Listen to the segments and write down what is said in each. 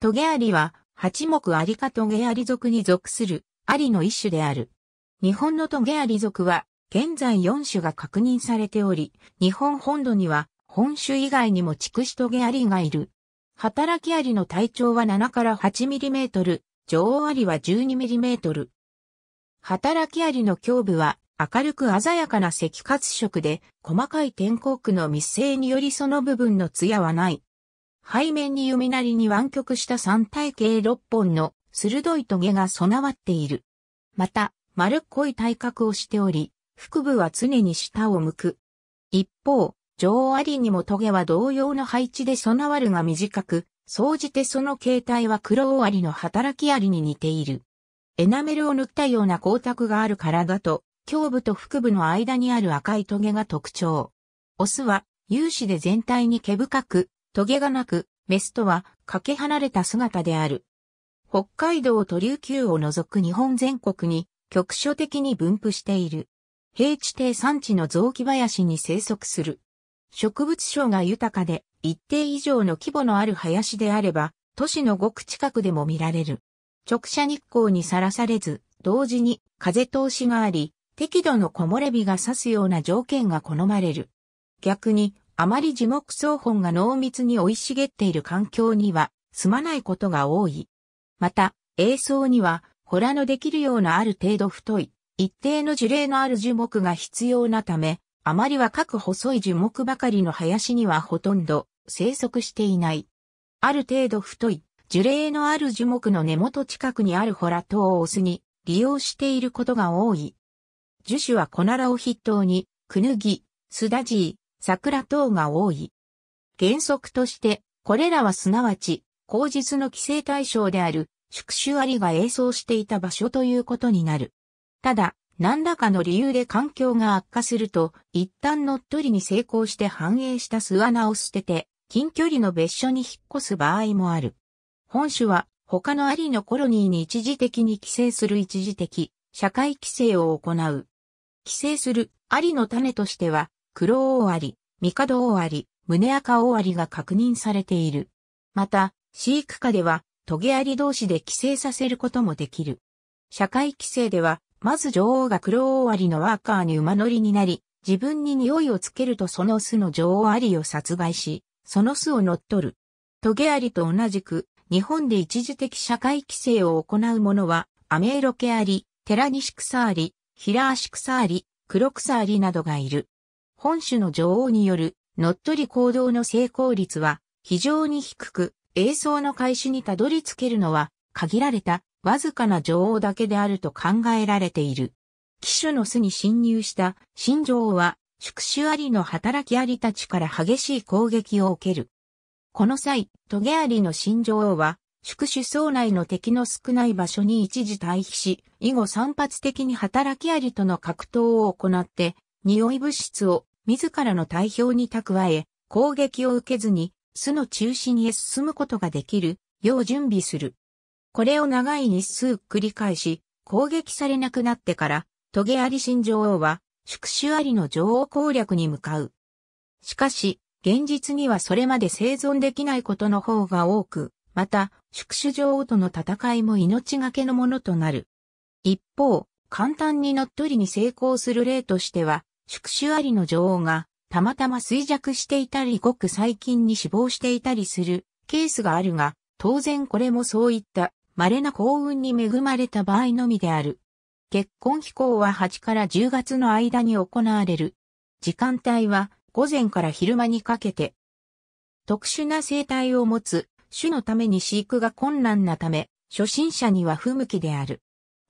トゲアリは、八目アリカトゲアリ属に属する、アリの一種である。日本のトゲアリ属は、現在4種が確認されており、日本本土には、本種以外にも畜種トゲアリがいる。働きアリの体長は7から8トル、女王アリは1 2トル。働きアリの胸部は、明るく鮮やかな赤褐色で、細かい天候区の密生によりその部分の艶はない。背面に弓なりに湾曲した三体形六本の鋭い棘が備わっている。また、丸っこい体格をしており、腹部は常に下を向く。一方、女王アリにも棘は同様の配置で備わるが短く、総じてその形態は黒王アリの働きアリに似ている。エナメルを塗ったような光沢がある体と、胸部と腹部の間にある赤い棘が特徴。オスは、有志で全体に毛深く、トゲがなく、メスとはかけ離れた姿である。北海道と琉球を除く日本全国に局所的に分布している。平地低山地の雑木林に生息する。植物床が豊かで一定以上の規模のある林であれば、都市のごく近くでも見られる。直射日光にさらされず、同時に風通しがあり、適度の木漏れ日が差すような条件が好まれる。逆に、あまり樹木草本が濃密に生い茂っている環境には住まないことが多い。また、栄草には、ホラのできるようなある程度太い、一定の樹齢のある樹木が必要なため、あまりは各細い樹木ばかりの林にはほとんど生息していない。ある程度太い、樹齢のある樹木の根元近くにあるホラ等をオスに利用していることが多い。樹種はコナラを筆頭に、クヌギ、スダジー、桜等が多い。原則として、これらはすなわち、口実の規制対象である、宿主ありが演奏していた場所ということになる。ただ、何らかの理由で環境が悪化すると、一旦乗っ取りに成功して繁栄した巣穴を捨てて、近距離の別所に引っ越す場合もある。本種は、他のアリのコロニーに一時的に寄生する一時的、社会規制を行う。寄生するアリの種としては、黒尾アリ、ミカドオアリ、ムネアカオアリが確認されている。また、飼育下では、トゲアリ同士で寄生させることもできる。社会規制では、まず女王が黒オアリのワーカーに馬乗りになり、自分に匂いをつけるとその巣の女王アリを殺害し、その巣を乗っ取る。トゲアリと同じく、日本で一時的社会規制を行う者は、アメイロケアリ、テラニシクサアリ、ヒラアシクサアリ、クロクサアリなどがいる。本種の女王による乗っ取り行動の成功率は非常に低く、映像の開始にたどり着けるのは限られたわずかな女王だけであると考えられている。騎手の巣に侵入した新女王は宿主ありの働きありたちから激しい攻撃を受ける。この際、トゲありの新女王は宿主層内の敵の少ない場所に一時退避し、以後散発的に働きありとの格闘を行って、匂い物質を自らの体表に蓄え、攻撃を受けずに、巣の中心へ進むことができるよう準備する。これを長い日数繰り返し、攻撃されなくなってから、トゲアリ新女王は、宿主アリの女王攻略に向かう。しかし、現実にはそれまで生存できないことの方が多く、また、宿主女王との戦いも命がけのものとなる。一方、簡単に乗っ取りに成功する例としては、宿主ありの女王が、たまたま衰弱していたりごく最近に死亡していたりするケースがあるが、当然これもそういった稀な幸運に恵まれた場合のみである。結婚飛行は8から10月の間に行われる。時間帯は午前から昼間にかけて。特殊な生態を持つ種のために飼育が困難なため、初心者には不向きである。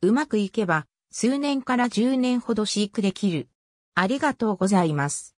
うまくいけば、数年から10年ほど飼育できる。ありがとうございます。